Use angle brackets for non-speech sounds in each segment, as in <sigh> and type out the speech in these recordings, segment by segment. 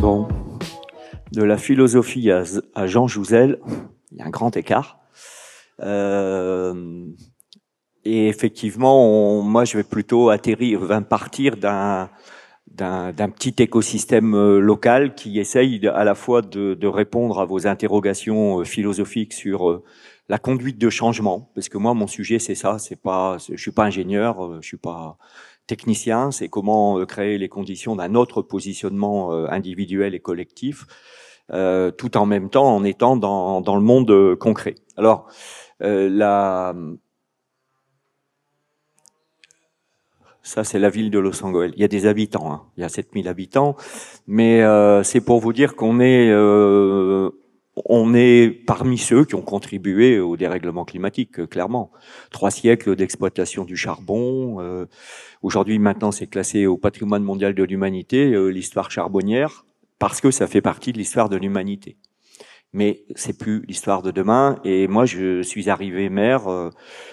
Bon, de la philosophie à, Jean Jouzel, grand écart. Euh, et effectivement, moi, je vais plutôt atterrir, partir d'un petit écosystème euh, local qui essaye à la fois de, répondre à vos interrogations euh, philosophiques sur la conduite de changement, parce que moi mon sujet c'est ça, c'est pas, je suis pas ingénieur, je suis pas technicien, c'est comment créer les conditions d'un autre positionnement individuel et collectif euh, tout en même temps en étant dans, dans le monde euh, concret. Alors, euh, Ça, c'est la ville de Los Angeles. Il y a des habitants, hein. il y a 7000 habitants, mais euh, c'est pour vous dire qu'on est, euh, on est parmi ceux qui ont contribué au dérèglement climatique, clairement. Trois siècles d'exploitation du charbon. Euh, Aujourd'hui, maintenant, c'est classé au patrimoine mondial de l'humanité, l'histoire charbonnière parce que ça fait partie de l'histoire de l'humanité. Mais c'est plus l'histoire de demain. Et moi, je suis arrivé maire. Euh,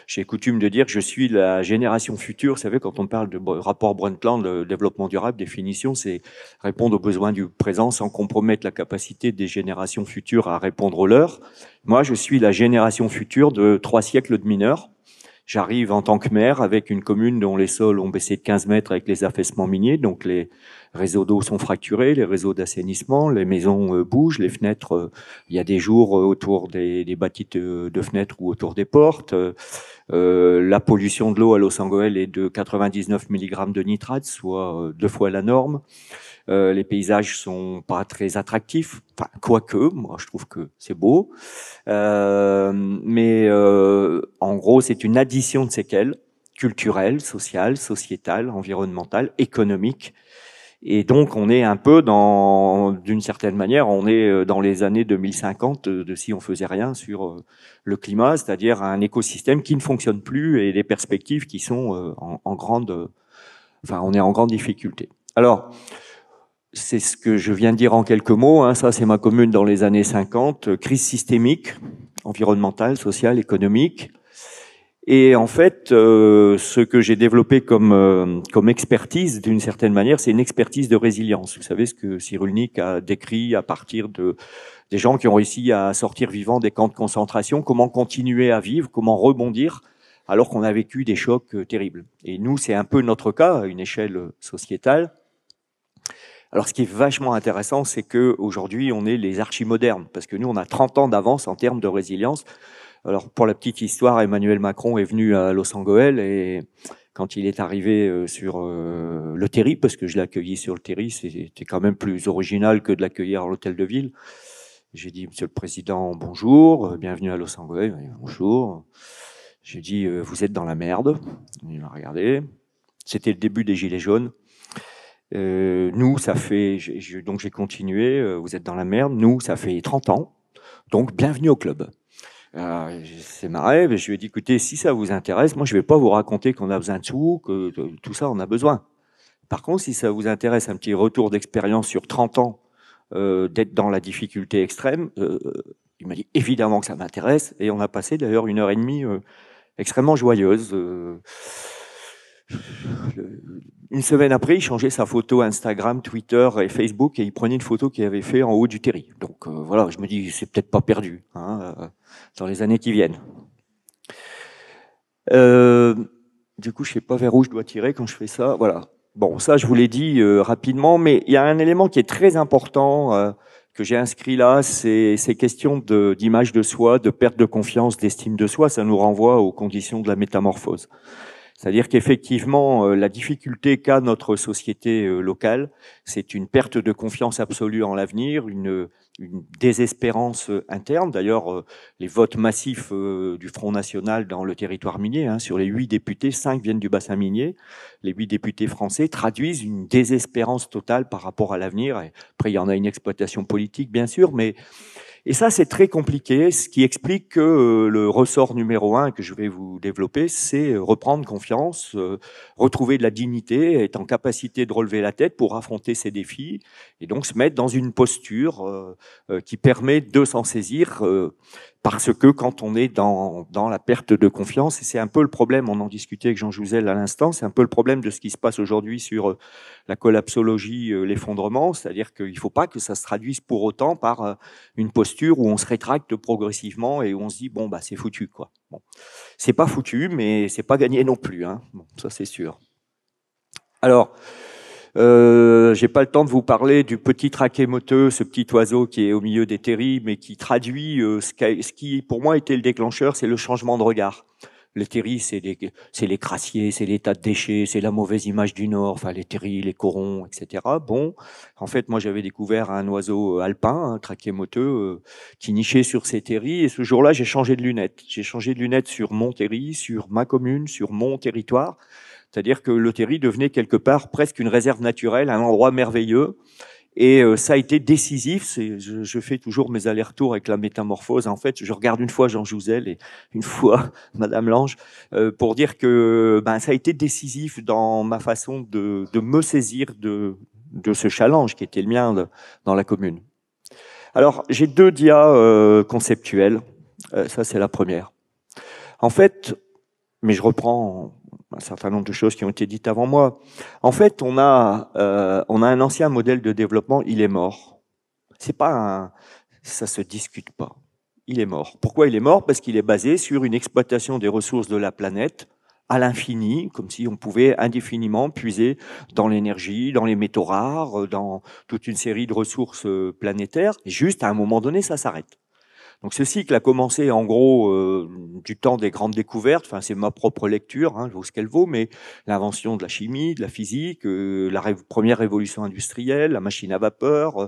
j'ai coutume de dire que je suis la génération future. Vous savez, quand on parle de rapport Brundtland, le développement durable, définition, c'est répondre aux besoins du présent sans compromettre la capacité des générations futures à répondre aux leurs. Moi, je suis la génération future de trois siècles de mineurs. J'arrive en tant que maire avec une commune dont les sols ont baissé de 15 mètres avec les affaissements miniers, donc les, réseaux d'eau sont fracturés, les réseaux d'assainissement, les maisons euh, bougent, les fenêtres, euh, il y a des jours euh, autour des, des de, fenêtres ou autour des portes. la pollution de l'eau à Los Angeles est de 99 mg de nitrate, soit deux fois la norme. les paysages sont pas très attractifs, enfin, quoique, moi je trouve que c'est beau. mais en gros, c'est une addition de séquelles culturelles, sociales, sociétales, environnementales, économiques, et donc, on est un peu dans, d'une certaine manière, on est euh, dans les années 2050 euh, de si on faisait rien sur euh, le climat, c'est-à-dire un écosystème qui ne fonctionne plus et des perspectives qui sont en, grande, enfin, on est en grande difficulté. Alors, c'est ce que je viens de dire en quelques mots. Hein, ça, c'est ma commune dans les années 50. Crise systémique, environnementale, sociale, économique. Et en fait, euh, ce que j'ai développé euh, comme, expertise, d'une certaine manière, c'est une expertise de résilience. Vous savez ce que Cyrulnik a décrit à partir de des gens qui ont réussi à sortir vivants des camps de concentration, comment continuer à vivre, comment rebondir alors qu'on a vécu des chocs euh, terribles. Et nous, c'est un peu notre cas à une échelle sociétale. Alors, ce qui est vachement intéressant, c'est que aujourd'hui, on est les archimodernes, parce que nous, on a 30 ans d'avance en termes de résilience. Alors pour la petite histoire, Emmanuel Macron est venu à Los et quand il est arrivé euh, sur euh, le Terry, parce que je l'ai accueilli sur le Terry, c'était quand même plus original que de l'accueillir à l'hôtel de ville. J'ai dit, Monsieur le Président, bonjour, euh, bienvenue à Los bonjour. J'ai dit, vous êtes dans la merde. Il m'a regardé. C'était le début des Gilets jaunes. Euh, nous, ça fait, donc j'ai continué, vous êtes dans la merde, nous, ça fait 30 ans. Donc, bienvenue au club c'est ma rêve. je lui ai dit, écoutez, si ça vous intéresse, moi, je ne vais pas vous raconter qu'on a besoin de sous, que euh, tout ça, on a besoin. Par contre, si ça vous intéresse, un petit retour d'expérience sur 30 ans euh, d'être dans la difficulté extrême, euh, il m'a dit, évidemment que ça m'intéresse. Et on a passé d'ailleurs une heure et demie extrêmement joyeuse. Une semaine après, il changeait sa photo Instagram, Twitter et Facebook et il prenait une photo qu'il avait fait en haut du terri. Donc euh, voilà, je me dis, c'est peut-être pas perdu hein, euh, dans les années qui viennent. Euh, du coup, je sais pas vers où je dois tirer quand je fais ça. Voilà. Bon, ça, je vous l'ai dit rapidement, mais il y a un élément qui est très important que j'ai inscrit là, c'est ces questions d'image de soi, de perte de confiance, d'estime de soi. Ça nous renvoie aux conditions de la métamorphose. C'est-à-dire qu'effectivement, euh, la difficulté qu'a notre société euh, locale, c'est une perte de confiance absolue en l'avenir, une, désespérance euh, interne. D'ailleurs, les votes massifs du Front National dans le territoire minier, hein, sur les huit députés, cinq viennent du bassin minier. Les huit députés français traduisent une désespérance totale par rapport à l'avenir. Après, il y en a une exploitation politique, bien sûr, mais et ça, c'est très compliqué, ce qui explique que euh, le ressort numéro un que je vais vous développer, c'est euh, reprendre confiance, euh, retrouver de la dignité, être en capacité de relever la tête pour affronter ces défis, et donc se mettre dans une posture qui permet de s'en saisir parce que quand on est dans, dans la perte de confiance, et c'est un peu le problème, on en discutait avec Jean Jouzel à l'instant, c'est un peu le problème de ce qui se passe aujourd'hui sur euh, la collapsologie, euh, l'effondrement, c'est-à-dire qu'il ne faut pas que ça se traduise pour autant par euh, une posture où on se rétracte progressivement et où on se dit bon bah c'est foutu quoi. Bon, c'est pas foutu, mais c'est pas gagné non plus, hein. bon, ça c'est sûr. Alors, euh, J'ai pas le temps de vous parler du petit moteux, ce petit oiseau qui est au milieu des terris, mais qui traduit euh, ce qui, pour moi, était le déclencheur, c'est le changement de regard. Les terris, c'est les, les crassiers, c'est l'état de déchets, c'est la mauvaise image du Nord, enfin les terris, les corons, etc. Bon, en fait, moi j'avais découvert un oiseau euh, alpin, un traquet moteux, euh, qui nichait sur ces terris, et ce jour-là, j'ai changé de lunettes. J'ai changé de lunettes sur mon terri, sur ma commune, sur mon territoire, c'est-à-dire que le devenait quelque part presque une réserve naturelle, un endroit merveilleux. Et euh, ça a été décisif. Je, je, fais toujours mes allers-retours avec la métamorphose. En fait, je regarde une fois Jean Jouzel et une fois <laughs> Madame Lange euh, pour dire que ben, ça a été décisif dans ma façon de, me saisir de, de, ce challenge qui était le mien dans la commune. Alors, j'ai deux dias euh, conceptuels. ça, c'est la première. En fait, mais je reprends un certain nombre de choses qui ont été dites avant moi. En fait, on a, euh, on a un ancien modèle de développement, il est mort. C'est pas ça se discute pas. Il est mort. Pourquoi il est mort Parce qu'il est basé sur une exploitation des ressources de la planète à l'infini, comme si on pouvait indéfiniment puiser dans l'énergie, dans les métaux rares, dans toute une série de ressources euh, planétaires. juste à un moment donné, ça s'arrête. Donc ce cycle a commencé en gros euh, du temps des grandes découvertes. Enfin, c'est ma propre lecture, hein, je vois ce qu'elle vaut, mais l'invention de la chimie, de la physique, euh, la première révolution industrielle, la machine à vapeur. Euh,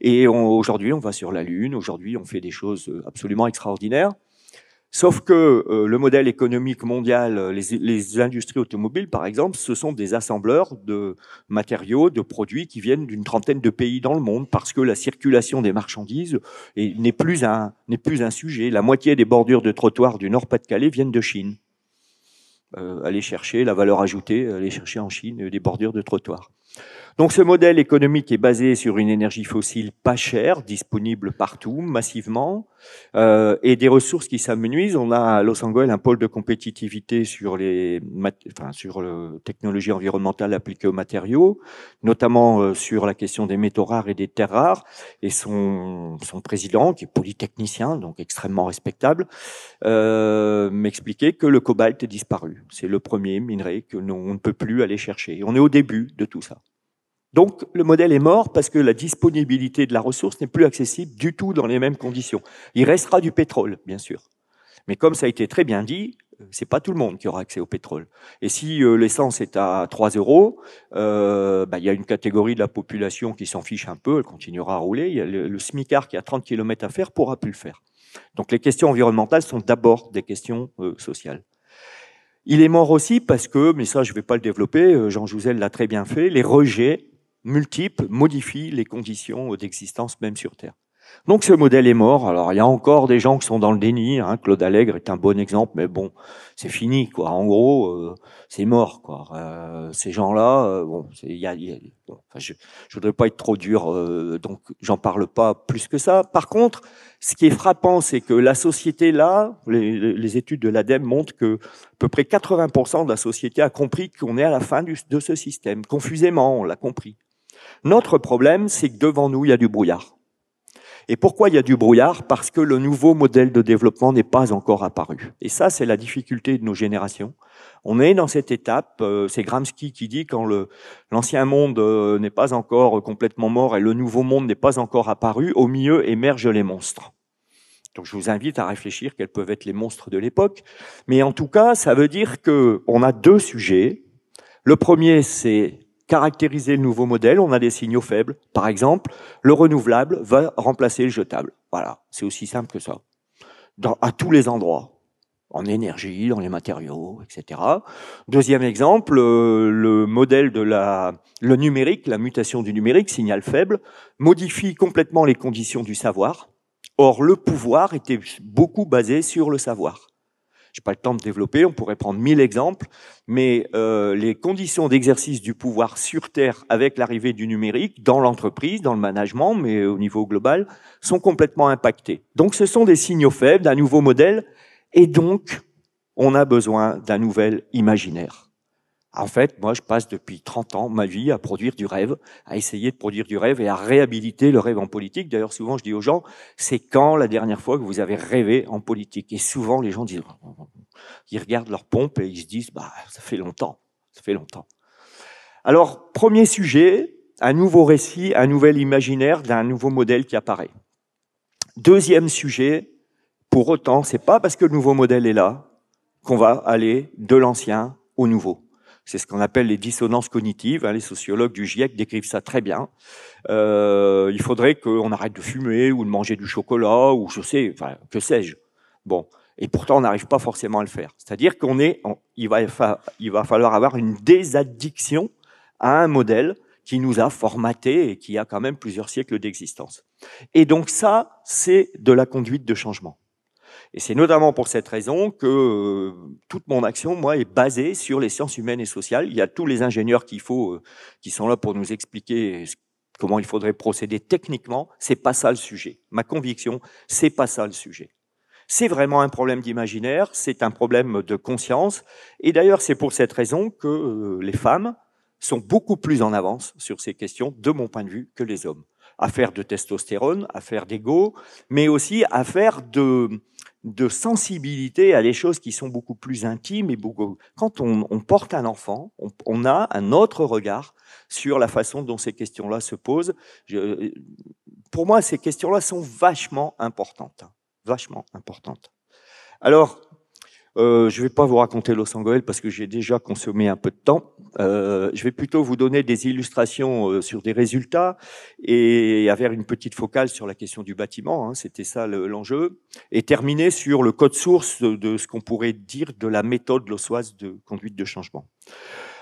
et aujourd'hui, on va sur la Lune. Aujourd'hui, on fait des choses absolument extraordinaires. Sauf que euh, le modèle économique mondial, euh, les, industries automobiles par exemple, ce sont des assembleurs de matériaux, de produits qui viennent d'une trentaine de pays dans le monde parce que la circulation des marchandises n'est plus un n'est plus un sujet. La moitié des bordures de trottoirs du Nord-Pas-de-Calais viennent de Chine. Euh, aller chercher la valeur ajoutée, aller chercher en Chine des bordures de trottoirs. Donc ce modèle économique est basé sur une énergie fossile pas chère, disponible partout, massivement, euh, et des ressources qui s'amenuisent. On a à Los Angeles un pôle de compétitivité sur les enfin, sur le technologie environnementale appliquée aux matériaux, notamment euh, sur la question des métaux rares et des terres rares. Et son, président, qui est polytechnicien, donc extrêmement respectable, euh, m'expliquait que le cobalt est disparu. C'est le premier minerai que on ne peut plus aller chercher. On est au début de tout ça. Donc le modèle est mort parce que la disponibilité de la ressource n'est plus accessible du tout dans les mêmes conditions. Il restera du pétrole, bien sûr. Mais comme ça a été très bien dit, euh, c'est pas tout le monde qui aura accès au pétrole. Et si euh, l'essence est à 3 euros, euh, bah, il y a une catégorie de la population qui s'en fiche un peu, elle continuera à rouler. Il y a le, SMICAR qui a 30 km à faire pourra plus le faire. Donc les questions environnementales sont d'abord des questions sociales. Il est mort aussi parce que, mais ça je ne vais pas le développer, Jean Jouzel l'a très bien fait, les rejets multiples modifient les conditions d'existence même sur Terre. Donc ce modèle est mort. Alors il y a encore des gens qui sont dans le déni. Hein. Claude Allègre est un bon exemple, mais bon, c'est fini quoi. En gros, euh, c'est mort quoi. Euh, ces gens-là, bon, je, voudrais pas être trop dur, euh, donc j'en parle pas plus que ça. Par contre, ce qui est frappant, c'est que la société là, les, études de l'ADEME montrent que à peu près 80% de la société a compris qu'on est à la fin de ce système. Confusément, on l'a compris. Notre problème, c'est que devant nous, il y a du brouillard. Et pourquoi il y a du brouillard Parce que le nouveau modèle de développement n'est pas encore apparu. Et ça, c'est la difficulté de nos générations. On est dans cette étape, euh, c'est Gramsci qui dit quand l'ancien monde euh, n'est pas encore complètement mort et le nouveau monde n'est pas encore apparu, au milieu émergent les monstres. Donc je vous invite à réfléchir quels peuvent être les monstres de l'époque. Mais en tout cas, ça veut dire qu'on a deux sujets. Le premier, c'est caractériser le nouveau modèle, on a des signaux faibles. Par exemple, le renouvelable va remplacer le jetable. Voilà, c'est aussi simple que ça. à tous les endroits en énergie, dans les matériaux, etc. Deuxième exemple, euh, le modèle de la, le numérique, la mutation du numérique, signal faible, modifie complètement les conditions du savoir. Or, le pouvoir était beaucoup basé sur le savoir. J'ai pas le temps de développer, on pourrait prendre mille exemples, mais euh, les conditions d'exercice du pouvoir sur Terre avec l'arrivée du numérique dans l'entreprise, dans le management, mais au niveau global, sont complètement impactées. Donc ce sont des signaux faibles d'un nouveau modèle, et donc on a besoin d'un nouvel imaginaire. En fait, moi, je passe depuis 30 ans ma vie à produire du rêve, à essayer de produire du rêve et à réhabiliter le rêve en politique. D'ailleurs, souvent, je dis aux gens, c'est quand la dernière fois que vous avez rêvé en politique Et souvent, les gens disent, ils regardent leur pompe et ils se disent, bah, ça fait longtemps, ça fait longtemps. Alors, premier sujet, un nouveau récit, un nouvel imaginaire d'un nouveau modèle qui apparaît. Deuxième sujet, pour autant, c'est pas parce que le nouveau modèle est là qu'on va aller de l'ancien au nouveau. C'est ce qu'on appelle les dissonances cognitives. Hein. les sociologues du GIEC décrivent ça très bien. Euh, il faudrait qu'on arrête de fumer ou de manger du chocolat ou je sais, enfin, que sais-je. Bon. Et pourtant, on n'arrive pas forcément à le faire. C'est-à-dire qu'on est, il, va, il va falloir avoir une désaddiction à un modèle qui nous a formaté et qui a quand même plusieurs siècles d'existence. Et donc ça, c'est de la conduite de changement. Et c'est notamment pour cette raison que euh, toute mon action, moi, est basée sur les sciences humaines et sociales. Il y a tous les ingénieurs qu'il faut, euh, qui sont là pour nous expliquer comment il faudrait procéder techniquement. C'est pas ça le sujet. Ma conviction, c'est pas ça le sujet. C'est vraiment un problème d'imaginaire, c'est un problème de conscience. Et d'ailleurs, c'est pour cette raison que euh, les femmes sont beaucoup plus en avance sur ces questions, de mon point de vue, que les hommes. Affaire de testostérone, affaire d'ego, mais aussi affaire de, de sensibilité à des choses qui sont beaucoup plus intimes et beaucoup. Quand on, porte un enfant, on, a un autre regard sur la façon dont ces questions-là se posent. pour moi, ces questions-là sont vachement importantes, vachement importantes. Alors, euh, je ne vais pas vous raconter Los Angeles parce que j'ai déjà consommé un peu de temps. Euh, je vais plutôt vous donner des illustrations euh, sur des résultats et avoir une petite focale sur la question du bâtiment. Hein. C'était ça l'enjeu. et terminer sur le code source de ce qu'on pourrait dire de la méthode lossoise de conduite de changement.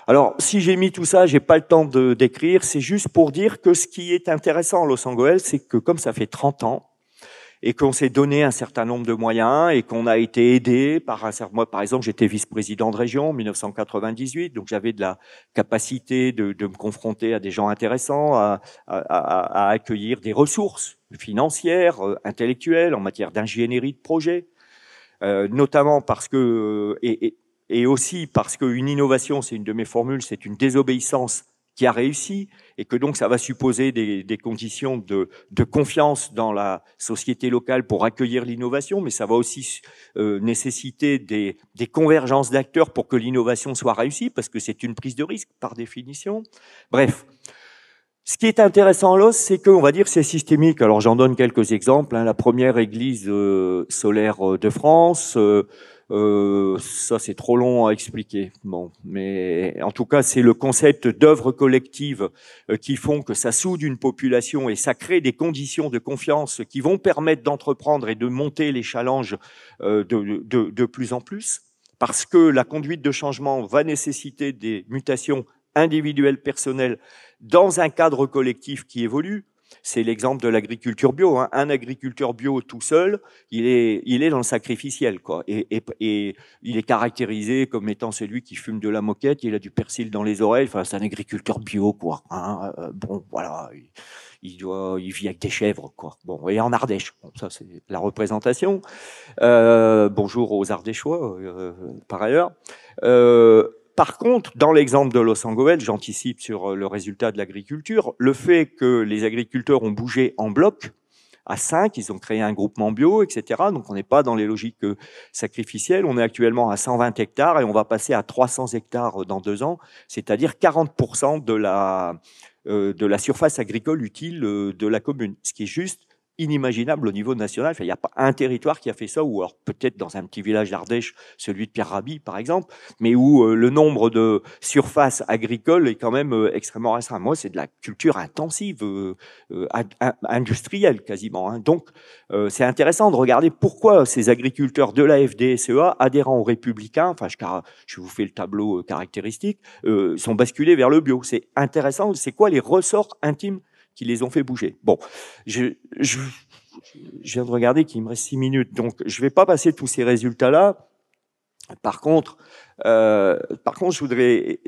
Alors, si j'ai mis tout ça, j'ai pas le temps de d'écrire. C'est juste pour dire que ce qui est intéressant à Los Angeles, c'est que comme ça fait 30 ans, et qu'on s'est donné un certain nombre de moyens et qu'on a été aidé par un certain. Moi, par exemple, j'étais vice-président de région en 1998, donc j'avais de la capacité de, de, me confronter à des gens intéressants, à, à, à, accueillir des ressources financières, euh, intellectuelles, en matière d'ingénierie de projet, euh, notamment parce que euh, et, et, et aussi parce qu'une innovation, c'est une de mes formules, c'est une désobéissance qui a réussi, et que donc ça va supposer des, conditions de, confiance dans la société locale pour accueillir l'innovation, mais ça va aussi euh, nécessiter des, convergences d'acteurs pour que l'innovation soit réussie, parce que c'est une prise de risque par définition. Bref. Ce qui est intéressant à l'os, c'est que, on va dire, c'est systémique. Alors, j'en donne quelques exemples. Hein. La première église euh, solaire euh, de France, euh, ça, c'est trop long à expliquer. Bon, mais en tout cas, c'est le concept d'œuvre collective euh, qui font que ça soude une population et ça crée des conditions de confiance qui vont permettre d'entreprendre et de monter les challenges euh, de plus en plus, parce que la conduite de changement va nécessiter des mutations individuelles, personnelles, dans un cadre collectif qui évolue. C'est l'exemple de l'agriculture bio. Hein. Un agriculteur bio tout seul, il est, il est dans le sacrificiel, quoi. Et, et, il est caractérisé comme étant celui qui fume de la moquette, il a du persil dans les oreilles. Enfin, c'est un agriculteur bio, quoi. Hein. Euh, bon, voilà. Il, doit, il vit avec des chèvres, quoi. Bon, et en Ardèche. ça, c'est la représentation. Euh, bonjour aux Ardéchois, euh, par ailleurs. Euh, par contre, dans l'exemple de Los Angeles, j'anticipe sur euh, le résultat de l'agriculture, le fait que les agriculteurs ont bougé en bloc, à 5, ils ont créé un groupement bio, etc. Donc on n'est pas dans les logiques euh, sacrificielles. On est actuellement à 120 hectares et on va passer à 300 hectares euh, dans deux ans, c'est-à-dire 40% de la, de la surface agricole utile de la commune, ce qui est juste inimaginable au niveau national. il n'y a pas un territoire qui a fait ça, ou alors peut-être dans un petit village d'Ardèche, celui de Pierre Rabhi, par exemple, mais où euh, le nombre de surfaces agricoles est quand même euh, extrêmement restreint. Moi, c'est de la culture intensive, euh, industrielle quasiment. Hein. Donc, c'est intéressant de regarder pourquoi ces agriculteurs de la FDSEA, adhérents aux Républicains, enfin, je vous fais le tableau caractéristique, sont basculés vers le bio. C'est intéressant. C'est quoi les ressorts intimes qui les ont fait bouger. Bon, je, viens de regarder qu'il me reste six minutes, donc je ne vais pas passer tous ces résultats-là. Par contre, euh, par contre, je voudrais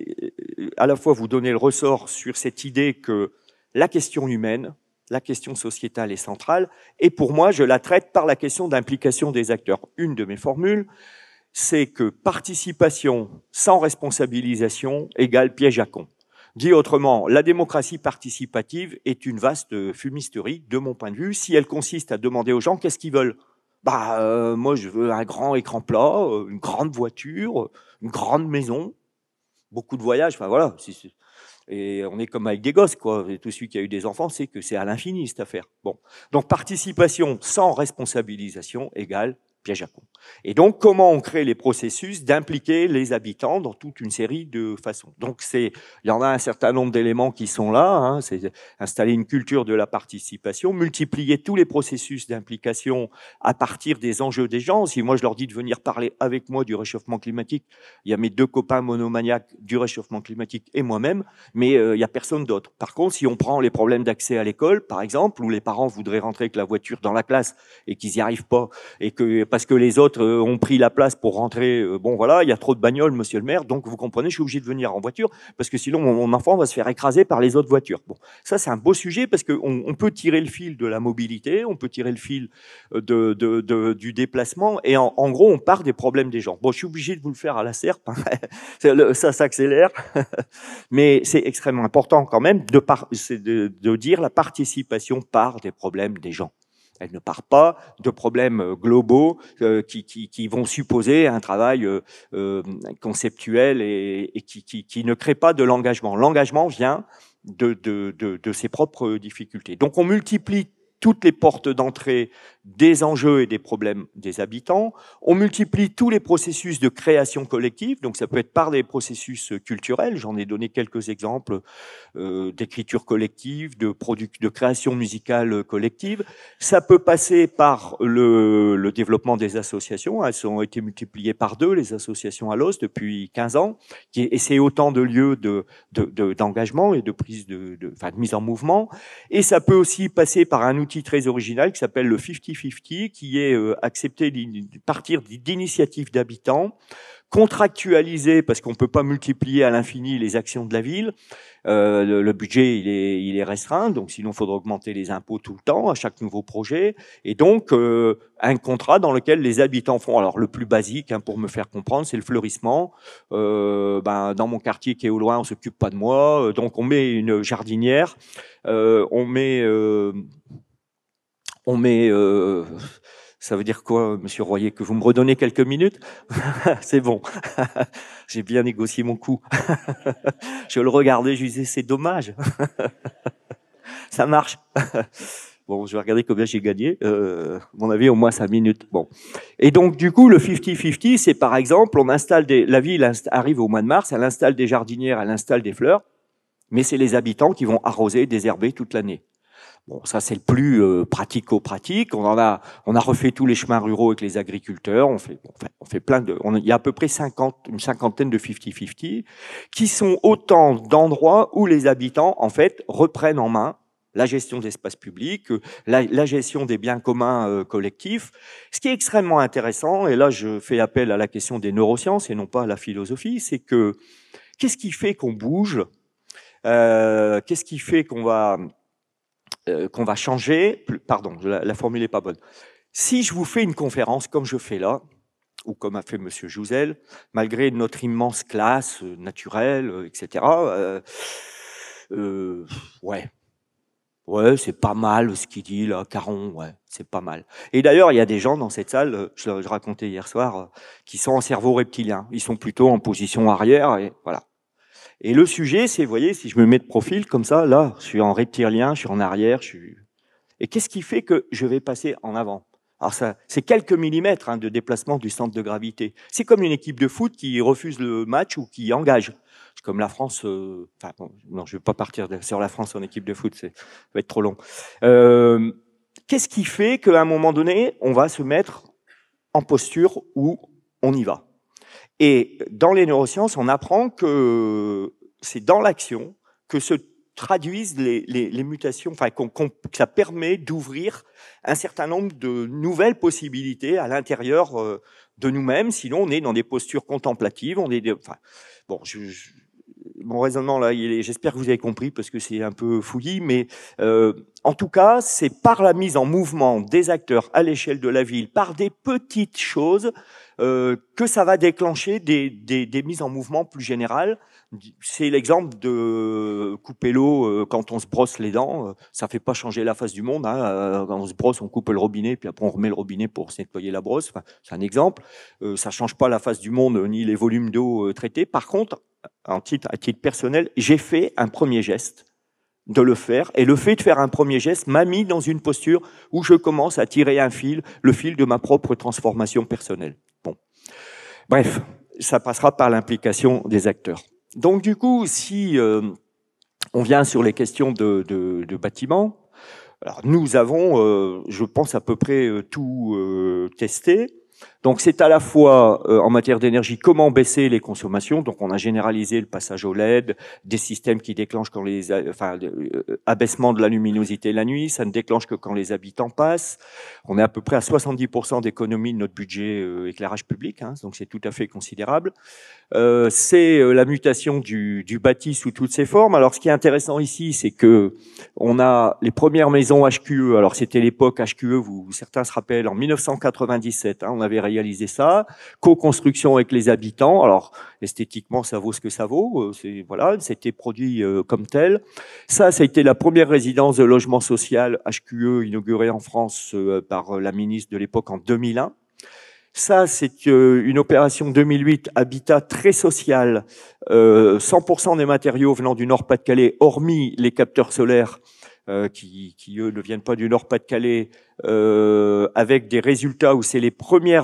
euh, à la fois vous donner le ressort sur cette idée que la question humaine, la question sociétale est centrale, et pour moi, je la traite par la question d'implication des acteurs. Une de mes formules, c'est que participation sans responsabilisation égale piège à con. Dit autrement, la démocratie participative est une vaste fumisterie, de mon point de vue, si elle consiste à demander aux gens qu'est-ce qu'ils veulent. Bah, euh, moi, je veux un grand écran plat, euh, une grande voiture, une grande maison, beaucoup de voyages. Enfin voilà. Et on est comme avec des gosses, quoi. tout celui qui a eu des enfants sait que c'est à l'infini cette affaire. Bon, donc participation sans responsabilisation égale piège à con. Et donc, comment on crée les processus d'impliquer les habitants dans toute une série de façons. Donc, c'est, il y en a un certain nombre d'éléments qui sont là. Hein. c'est installer une culture de la participation, multiplier tous les processus d'implication à partir des enjeux des gens. Si moi je leur dis de venir parler avec moi du réchauffement climatique, il y a mes deux copains monomaniaques du réchauffement climatique et moi-même, mais euh, il n'y a personne d'autre. Par contre, si on prend les problèmes d'accès à l'école, par exemple, où les parents voudraient rentrer avec la voiture dans la classe et qu'ils n'y arrivent pas, et que parce que les autres euh, ont pris la place pour rentrer. Euh, bon, voilà, il y a trop de bagnoles, monsieur le maire, donc vous comprenez, je suis obligé de venir en voiture parce que sinon mon, enfant va se faire écraser par les autres voitures. Bon, ça c'est un beau sujet parce qu'on on peut tirer le fil de la mobilité, on peut tirer le fil euh, de, du déplacement et en, gros on part des problèmes des gens. Bon, je suis obligé de vous le faire à la serpe, hein. <laughs> ça s'accélère, <laughs> mais c'est extrêmement important quand même de, par, de dire la participation part des problèmes des gens. Elle ne part pas de problèmes euh, globaux euh, qui, vont supposer un travail euh, conceptuel et, qui, ne crée pas de l'engagement. L'engagement vient de, ses propres difficultés. Donc on multiplie toutes les portes d'entrée des enjeux et des problèmes des habitants. On multiplie tous les processus de création collective, donc ça peut être par des processus culturels, j'en ai donné quelques exemples euh, d'écriture collective, de, de création musicale collective. Ça peut passer par le, développement des associations, elles ont été multipliées par deux, les associations à l'os, depuis 15 ans, et c'est autant de lieux d'engagement de, de, et de prise de, de, enfin, de mise en mouvement. Et ça peut aussi passer par un outil très original qui s'appelle le 50-50, qui est euh, accepté partir d'initiatives d'habitants, contractualisé parce qu'on ne peut pas multiplier à l'infini les actions de la ville. Euh, le, budget il est, il est restreint, donc sinon il faudra augmenter les impôts tout le temps à chaque nouveau projet. Et donc euh, un contrat dans lequel les habitants font. Alors le plus basique hein, pour me faire comprendre, c'est le fleurissement. Ben, dans mon quartier qui est au loin, on s'occupe pas de moi, donc on met une jardinière, on met on met... Euh, ça veut dire quoi, Monsieur Royer, que vous me redonnez quelques minutes C'est bon, <laughs> j'ai bien négocié mon coup. <laughs> je le regardais, je disais, c'est dommage. <laughs> ça marche. bon, je vais regarder combien j'ai gagné. Euh, mon avis, au moins cinq minutes. Bon. Et donc, du coup, le 50-50, c'est par exemple, on installe des... La ville arrive au mois de mars, elle installe des jardinières, elle installe des fleurs, mais c'est les habitants qui vont arroser, désherber toute l'année. Bon, ça c'est le plus euh, pratico-pratique. On en a, on a refait tous les chemins ruraux avec les agriculteurs. On fait, on fait, plein de, il y a à peu près 50, une cinquantaine de 50-50 qui sont autant d'endroits où les habitants en fait reprennent en main la gestion de l'espace public, euh, la, gestion des biens communs euh, collectifs. Ce qui est extrêmement intéressant, et là je fais appel à la question des neurosciences et non pas à la philosophie, c'est que qu'est-ce qui fait qu'on bouge Qu'est-ce qui fait qu'on va euh, qu'on va changer. Pardon, la, formule n'est pas bonne. Si je vous fais une conférence comme je fais là, ou comme a fait Monsieur Jouzel, malgré notre immense classe euh, naturelle, euh, etc. ouais. Ouais, c'est pas mal ce qu'il dit là, Caron, ouais, c'est pas mal. Et d'ailleurs, il y a des gens dans cette salle, je, je racontais hier soir, qui sont en cerveau reptilien. Ils sont plutôt en position arrière, et voilà. Et le sujet, c'est, vous voyez, si je me mets de profil comme ça, là, je suis en reptilien, je suis en arrière, je suis... Et qu'est-ce qui fait que je vais passer en avant alors ça, c'est quelques millimètres hein, de déplacement du centre de gravité. C'est comme une équipe de foot qui refuse le match ou qui engage. Comme la France, euh, enfin non, je ne vais pas partir sur la France en équipe de foot, ça va être trop long. Euh, qu'est-ce qui fait qu'à un moment donné, on va se mettre en posture où on y va et dans les neurosciences, on apprend que c'est dans l'action que se traduisent les, mutations, enfin, que ça permet d'ouvrir un certain nombre de nouvelles possibilités à l'intérieur euh, de nous-mêmes. Sinon, on est dans des postures contemplatives. On est, enfin, bon, mon raisonnement là, j'espère que vous avez compris parce que c'est un peu fouillis, mais euh, en tout cas, c'est par la mise en mouvement des acteurs à l'échelle de la ville, par des petites choses, euh, que ça va déclencher des, mises en mouvement plus générales. C'est l'exemple de couper l'eau euh, quand on se brosse les dents. Euh, ça fait pas changer la face du monde. Hein. Quand on se brosse, on coupe le robinet, puis après on remet le robinet pour nettoyer la brosse. c'est un exemple. ça change pas la face du monde ni les volumes d'eau traités. Par contre, en titre, à titre personnel, j'ai fait un premier geste de le faire. Et le fait de faire un premier geste m'a mis dans une posture où je commence à tirer un fil, le fil de ma propre transformation personnelle. Bref, ça passera par l'implication des acteurs. Donc du coup, si euh, on vient sur les questions de, bâtiments, alors nous avons, euh, je pense, à peu près euh, tout testé. Donc c'est à la fois euh, en matière d'énergie comment baisser les consommations. Donc on a généralisé le passage au LED, des systèmes qui déclenchent quand les euh, enfin euh, abaissement de la luminosité la nuit, ça ne déclenche que quand les habitants passent. On est à peu près à 70% d'économie de notre budget éclairage public, hein. donc c'est tout à fait considérable. c'est la mutation du, du bâti sous toutes ses formes. Alors ce qui est intéressant ici, c'est que on a les premières maisons HQE. Alors c'était l'époque HQE, vous certains se rappellent en 1997, hein. on avait réaliser ça, co-construction avec les habitants. Alors esthétiquement, ça vaut ce que ça vaut. Euh, c'est voilà, c'était produit euh, comme tel. Ça, ça a été la première résidence de logement social HQE inaugurée en France euh, par la ministre de l'époque en 2001. Ça, c'est une opération 2008 Habitat très social, 100% des matériaux venant du Nord-Pas-de-Calais, hormis les capteurs solaires euh, qui, eux ne viennent pas du Nord-Pas-de-Calais, euh, avec des résultats où c'est les premiers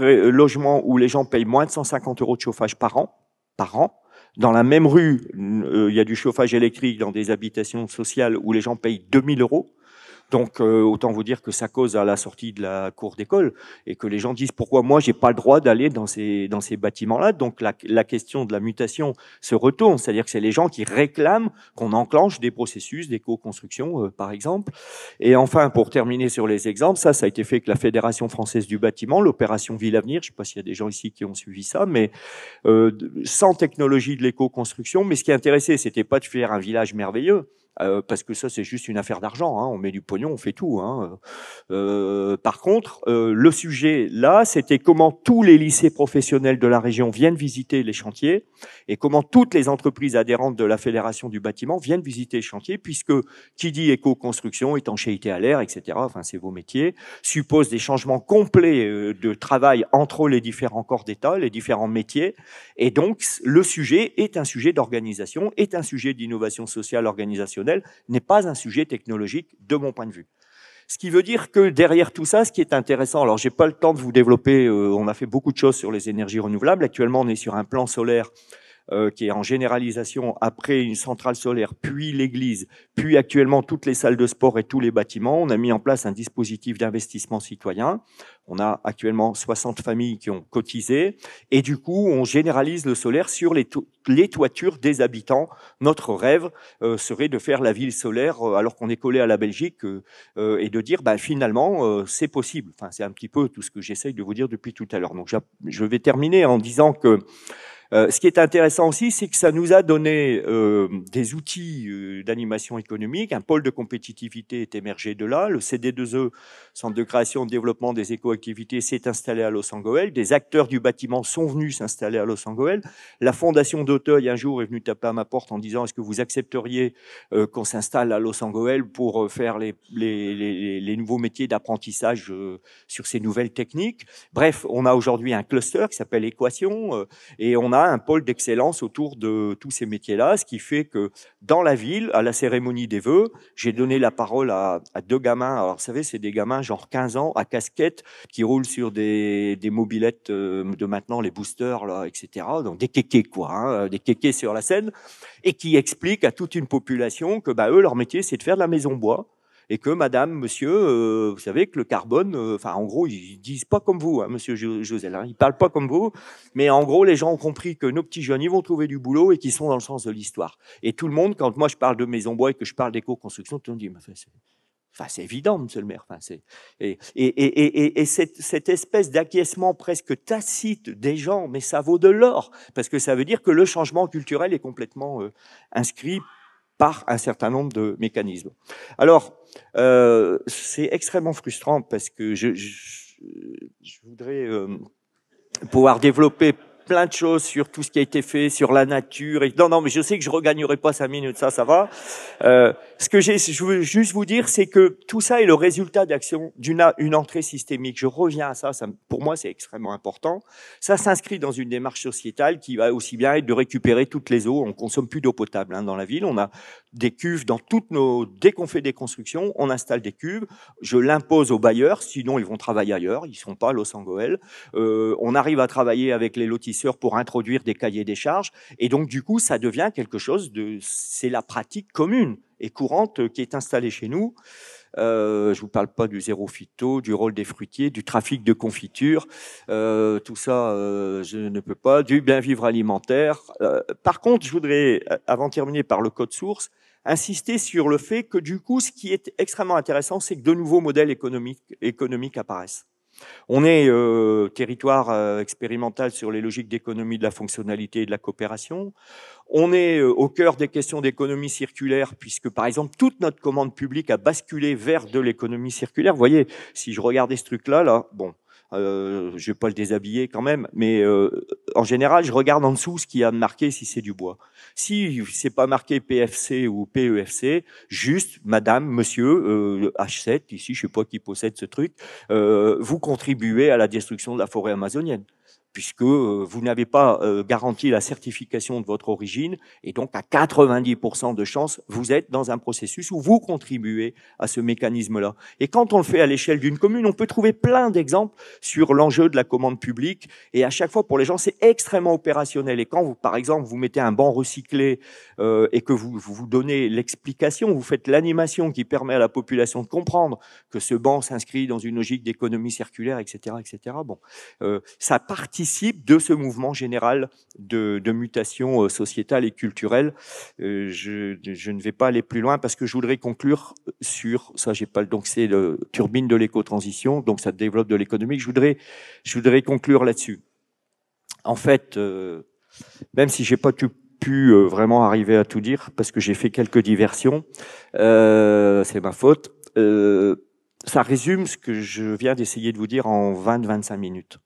euh, logements où les gens payent moins de 150 euros de chauffage par an, par an. Dans la même rue, il y a du chauffage électrique dans des habitations sociales où les gens payent 2000 euros. Donc euh, autant vous dire que ça cause à la sortie de la cour d'école et que les gens disent pourquoi moi j'ai pas le droit d'aller dans ces dans ces bâtiments-là. Donc la, question de la mutation se retourne, c'est-à-dire que c'est les gens qui réclament qu'on enclenche des processus d'éco-construction euh, par exemple. Et enfin pour terminer sur les exemples, ça ça a été fait avec la Fédération française du bâtiment, l'opération Ville Avenir. Je sais pas s'il y a des gens ici qui ont suivi ça, mais euh, sans technologie de l'éco-construction. Mais ce qui intéressait, c'était pas de faire un village merveilleux euh, parce que ça c'est juste une affaire d'argent. Hein. On met du pognon, on fait tout. Hein. Euh, par contre, euh, le sujet là, c'était comment tous les lycées professionnels de la région viennent visiter les chantiers et comment toutes les entreprises adhérentes de la fédération du bâtiment viennent visiter les chantiers, puisque qui dit éco-construction, étanchéité à l'air, etc. Enfin, c'est vos métiers suppose des changements complets euh, de travail entre les différents corps d'État, les différents métiers, et donc le sujet est un sujet d'organisation, est un sujet d'innovation sociale organisationnelle n'est pas un sujet technologique de mon point de vue. Ce qui veut dire que derrière tout ça, ce qui est intéressant, alors j'ai pas le temps de vous développer, euh, on a fait beaucoup de choses sur les énergies renouvelables. Actuellement, on est sur un plan solaire euh, qui est en généralisation après une centrale solaire, puis l'église, puis actuellement toutes les salles de sport et tous les bâtiments, on a mis en place un dispositif d'investissement citoyen. On a actuellement 60 familles qui ont cotisé et du coup, on généralise le solaire sur les, toitures des habitants. Notre rêve euh, serait de faire la ville solaire euh, alors qu'on est collé à la Belgique et de dire bah, finalement, c'est possible. Enfin, c'est un petit peu tout ce que j'essaye de vous dire depuis tout à l'heure. Donc, je vais terminer en disant que euh, ce qui est intéressant aussi, c'est que ça nous a donné euh, des outils euh, d'animation économique. Un pôle de compétitivité est émergé de là. Le CD2E, Centre de création et de développement des Écoactivités, s'est installé à Los Angeles. Des acteurs du bâtiment sont venus s'installer à Los Angeles. La fondation d'Auteuil, un jour, est venue taper à ma porte en disant « Est-ce que vous accepteriez qu'on s'installe à Los Angeles pour faire les, les, les nouveaux métiers d'apprentissage sur ces nouvelles techniques ?» Bref, on a aujourd'hui un cluster qui s'appelle Équation et on a un pôle d'excellence autour de tous ces métiers-là, ce qui fait que dans la ville, à la cérémonie des vœux, j'ai donné la parole à, deux gamins. Alors, vous savez, c'est des gamins genre 15 ans à casquette qui roulent sur des, des mobilettes euh, de maintenant, les boosters, etc. Donc, des kékés, quoi, hein, euh, des kékés sur la scène, et qui expliquent à toute une population que bah, eux, leur métier, c'est de faire de la maison bois et que Madame, Monsieur, euh, vous savez que le carbone, euh, enfin en gros, ils disent pas comme vous, hein, Monsieur Josel, hein, ils parlent pas comme vous, mais en gros, les gens ont compris que nos petits jeunes, ils vont trouver du boulot et qu'ils sont dans le sens de l'histoire. Et tout le monde, quand moi je parle de maison bois et que je parle d'éco-construction, tout le monde dit, mais c'est Enfin, c'est évident, monsieur le maire. Enfin, c'est, et, et, et, et cette, cette, espèce d'acquiescement presque tacite des gens, mais ça vaut de l'or, parce que ça veut dire que le changement culturel est complètement euh, inscrit par un certain nombre de mécanismes. Alors, euh, c'est extrêmement frustrant parce que je, voudrais euh, pouvoir développer plein de choses sur tout ce qui a été fait, sur la nature. Et non, non, mais je sais que je regagnerai pas cinq minutes, ça, ça va. Euh, ce que j'ai, je veux juste vous dire, c'est que tout ça est le résultat d'action d'une une entrée systémique. Je reviens à ça, ça pour moi, c'est extrêmement important. Ça s'inscrit dans une démarche sociétale qui va aussi bien être de récupérer toutes les eaux. On consomme plus d'eau potable hein, dans la ville. On a des cuves dans toutes nos. Dès qu'on fait des constructions, on installe des cuves. Je l'impose aux bailleurs, sinon ils vont travailler ailleurs. Ils ne sont pas à Los Angeles. Euh, on arrive à travailler avec les lotisseurs pour introduire des cahiers des charges. Et donc du coup, ça devient quelque chose de. C'est la pratique commune et courante qui est installée chez nous. Euh, je vous parle pas du zéro phyto, du rôle des fruitiers, du trafic de confiture. Euh, tout ça, euh, je ne peux pas. Du bien vivre alimentaire. Euh, par contre, je voudrais, avant de terminer par le code source, insister sur le fait que du coup, ce qui est extrêmement intéressant, c'est que de nouveaux modèles économiques, économiques apparaissent. On est euh, territoire euh, expérimental sur les logiques d'économie de la fonctionnalité et de la coopération. On est euh, au cœur des questions d'économie circulaire, puisque par exemple toute notre commande publique a basculé vers de l'économie circulaire. Vous voyez, si je regardais ce truc-là, là, bon, euh, je vais pas le déshabiller quand même, mais euh, en général, je regarde en dessous ce qui a marqué si c'est du bois. Si c'est pas marqué PFC ou PEFC, juste Madame, Monsieur H7 euh, ici, je sais pas qui possède ce truc, euh, vous contribuez à la destruction de la forêt amazonienne puisque euh, vous n'avez pas euh, garanti la certification de votre origine, et donc à 90% de chance vous êtes dans un processus où vous contribuez à ce mécanisme-là. Et quand on le fait à l'échelle d'une commune, on peut trouver plein d'exemples sur l'enjeu de la commande publique, et à chaque fois, pour les gens, c'est extrêmement opérationnel. Et quand, vous, par exemple, vous mettez un banc recyclé euh, et que vous, vous donnez l'explication, vous faites l'animation qui permet à la population de comprendre que ce banc s'inscrit dans une logique d'économie circulaire, etc., etc., bon, euh, ça participe de ce mouvement général de, mutation euh, sociétale et culturelle. Euh, je, ne vais pas aller plus loin parce que je voudrais conclure sur ça. J'ai pas donc c'est la turbine de l'éco-transition, donc ça développe de l'économie. Je voudrais, je voudrais conclure là-dessus. En fait, euh, même si j'ai pas pu vraiment arriver à tout dire parce que j'ai fait quelques diversions, c'est ma faute. ça résume ce que je viens d'essayer de vous dire en 20-25 minutes.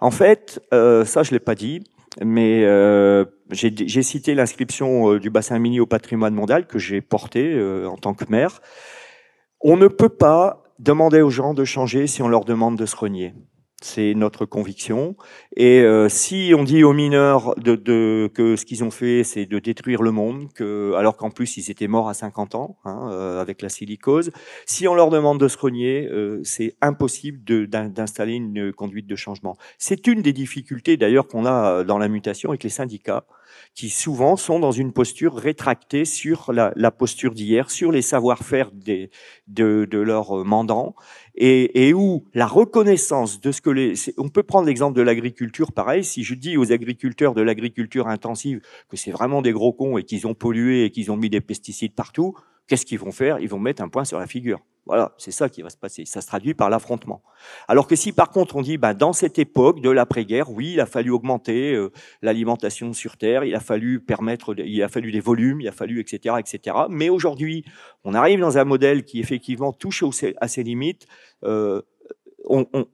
En fait, euh, ça je l'ai pas dit, mais euh, j'ai cité l'inscription euh, du bassin mini au patrimoine mondial que j'ai porté en tant que maire. On ne peut pas demander aux gens de changer si on leur demande de se renier. C'est notre conviction. Et euh, si on dit aux mineurs que ce qu'ils ont fait, c'est de détruire le monde, alors qu'en plus ils étaient morts à 50 ans hein, euh, avec la silicose, si on leur demande de se renier, euh, c'est impossible d'installer une conduite de changement. C'est une des difficultés d'ailleurs qu'on a dans la mutation avec les syndicats qui souvent sont dans une posture rétractée sur la, posture d'hier, sur les savoir-faire de, de leurs euh, mandants, et, et, où la reconnaissance de ce que les... On peut prendre l'exemple de l'agriculture, pareil, si je dis aux agriculteurs de l'agriculture intensive que c'est vraiment des gros cons et qu'ils ont pollué et qu'ils ont mis des pesticides partout, qu'est-ce qu'ils vont faire Ils vont mettre un point sur la figure. Voilà, c'est ça qui va se passer. Ça se traduit par l'affrontement. Alors que si par contre on dit, ben, dans cette époque de l'après-guerre, oui, il a fallu augmenter euh, l'alimentation sur Terre, il a fallu permettre, il a fallu des volumes, il a fallu etc. etc. Mais aujourd'hui, on arrive dans un modèle qui effectivement touche à ses limites. Euh, on, on,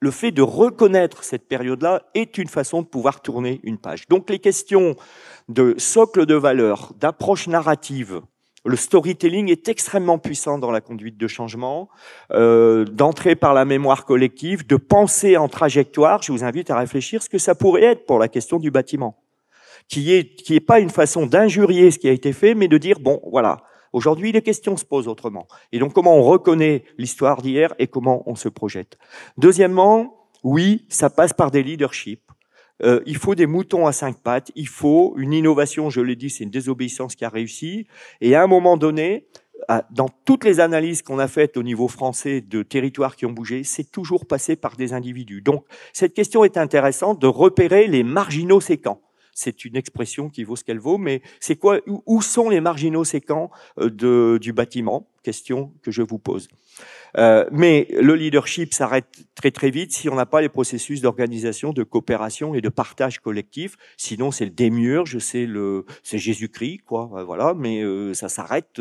le fait de reconnaître cette période-là est une façon de pouvoir tourner une page. Donc les questions de socle de valeur, d'approche narrative, le storytelling est extrêmement puissant dans la conduite de changement, euh, d'entrer par la mémoire collective, de penser en trajectoire. Je vous invite à réfléchir ce que ça pourrait être pour la question du bâtiment, qui est qui est pas une façon d'injurier ce qui a été fait, mais de dire bon voilà. Aujourd'hui, les questions se posent autrement. Et donc, comment on reconnaît l'histoire d'hier et comment on se projette. Deuxièmement, oui, ça passe par des leaderships euh, il faut des moutons à cinq pattes, il faut une innovation, je l'ai dit, c'est une désobéissance qui a réussi. Et à un moment donné, euh, dans toutes les analyses qu'on a faites au niveau français de territoires qui ont bougé, c'est toujours passé par des individus. Donc, cette question est intéressante de repérer les marginaux séquents. C'est une expression qui vaut ce qu'elle vaut, mais c'est quoi Où sont les marginaux séquents euh, du bâtiment Question que je vous pose. Euh, mais le leadership s'arrête très très vite si on n'a pas les processus d'organisation, de coopération et de partage collectif. Sinon, c'est le démiurge, c'est le, c'est Jésus-Christ, quoi. Euh, voilà, mais euh, ça s'arrête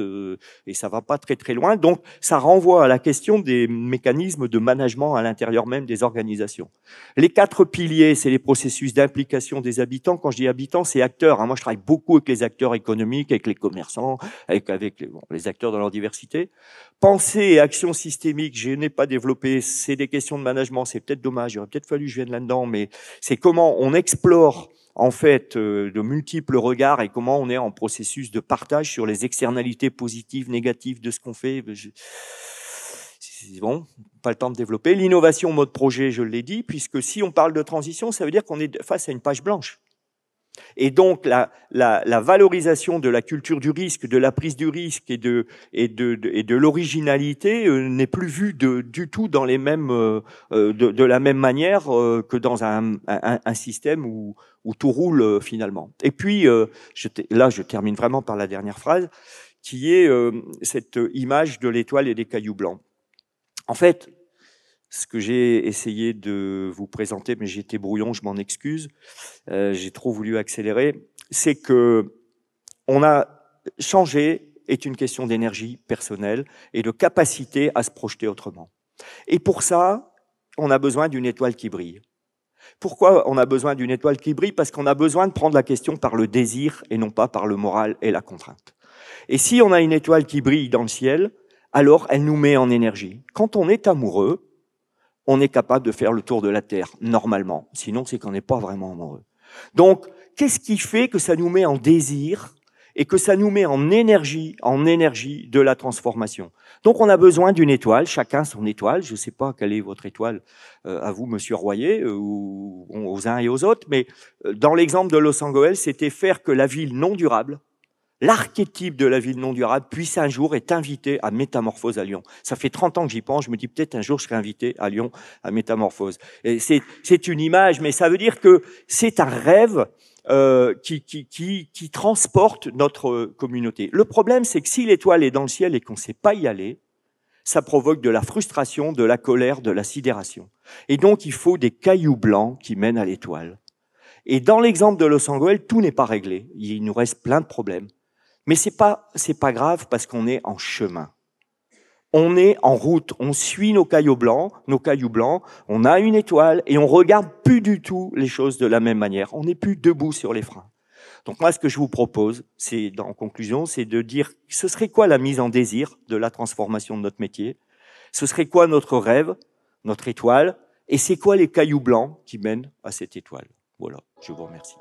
et ça va pas très très loin. Donc, ça renvoie à la question des mécanismes de management à l'intérieur même des organisations. Les quatre piliers, c'est les processus d'implication des habitants. Quand je dis habitants, c'est acteurs. Hein. Moi, je travaille beaucoup avec les acteurs économiques, avec les commerçants, avec, avec les, les acteurs dans leur diversité. Pensée et action systémique, je n'ai pas développé, c'est des questions de management, c'est peut-être dommage, il aurait peut-être fallu que je vienne là-dedans, mais c'est comment on explore en fait euh, de multiples regards et comment on est en processus de partage sur les externalités positives, négatives de ce qu'on fait. bon, pas le temps de développer. L'innovation mode projet, je l'ai dit, puisque si on parle de transition, ça veut dire qu'on est face à une page blanche. Et donc la, la, la, valorisation de la culture du risque, de la prise du risque et de, et de, et de l'originalité euh, n'est plus vue de, du tout dans les mêmes, euh, euh, de, de, la même manière que dans un, un, un système où, où, tout roule finalement. Et puis je, là, je termine vraiment par la dernière phrase, qui est cette image de l'étoile et des cailloux blancs. En fait, ce que j'ai essayé de vous présenter, mais j'étais brouillon, je m'en excuse, euh, j'ai trop voulu accélérer, c'est que on a changé est une question d'énergie personnelle et de capacité à se projeter autrement. Et pour ça, on a besoin d'une étoile qui brille. Pourquoi on a besoin d'une étoile qui brille Parce qu'on a besoin de prendre la question par le désir et non pas par le moral et la contrainte. Et si on a une étoile qui brille dans le ciel, alors elle nous met en énergie. Quand on est amoureux, on est capable de faire le tour de la Terre, normalement. Sinon, c'est qu'on n'est pas vraiment amoureux. Donc, qu'est-ce qui fait que ça nous met en désir et que ça nous met en énergie, en énergie de la transformation Donc, on a besoin d'une étoile, chacun son étoile. Je ne sais pas quelle est votre étoile euh, à vous, Monsieur Royer, euh, ou aux uns et aux autres, mais euh, dans l'exemple de Los Angeles, c'était faire que la ville non durable l'archétype de la ville non durable puisse un jour être invité à Métamorphose à Lyon. Ça fait 30 ans que j'y pense, je me dis peut-être un jour je serai invité à Lyon à Métamorphose. C'est une image, mais ça veut dire que c'est un rêve euh, qui, qui, transporte notre communauté. Le problème, c'est que si l'étoile est dans le ciel et qu'on ne sait pas y aller, ça provoque de la frustration, de la colère, de la sidération. Et donc, il faut des cailloux blancs qui mènent à l'étoile. Et dans l'exemple de Los Angeles, tout n'est pas réglé. Il nous reste plein de problèmes. Mais c'est pas c'est pas grave parce qu'on est en chemin. On est en route, on suit nos cailloux blancs, nos cailloux blancs, on a une étoile et on regarde plus du tout les choses de la même manière. On n'est plus debout sur les freins. Donc moi, ce que je vous propose, c'est en conclusion, c'est de dire ce serait quoi la mise en désir de la transformation de notre métier Ce serait quoi notre rêve, notre étoile Et c'est quoi les cailloux blancs qui mènent à cette étoile Voilà, je vous remercie.